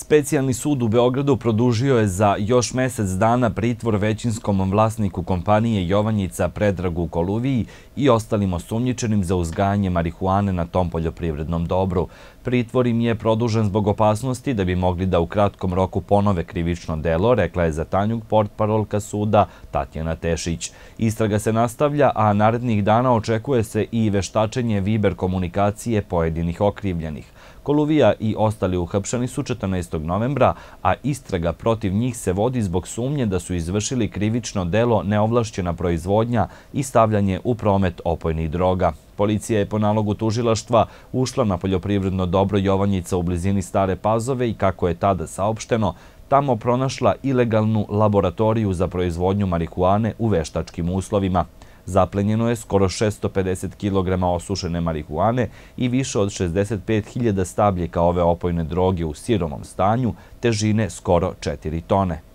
Specijalni sud u Beogradu produžio je za još mesec dana pritvor većinskom vlasniku kompanije Jovanjica Predragu Koluviji i ostalim osumnjičenim za uzgajanje marihuane na tom poljoprivrednom dobru. Pritvor im je produžen zbog opasnosti da bi mogli da u kratkom roku ponove krivično delo, rekla je za Tanjug portparolka suda Tatjana Tešić. Istraga se nastavlja, a narednih dana očekuje se i veštačenje viber komunikacije pojedinih okrivljenih. Koluvija i ostali uhapšani su 14. 15. novembra, a istraga protiv njih se vodi zbog sumnje da su izvršili krivično delo neovlašćena proizvodnja i stavljanje u promet opojnih droga. Policija je po nalogu tužilaštva ušla na poljoprivredno dobro Jovanjica u blizini Stare Pazove i kako je tada saopšteno, tamo pronašla ilegalnu laboratoriju za proizvodnju marihuane u veštačkim uslovima. Zaplenjeno je skoro 650 kg osušene marihuane i više od 65.000 stabljika ove opojne droge u sirovom stanju težine skoro 4 tone.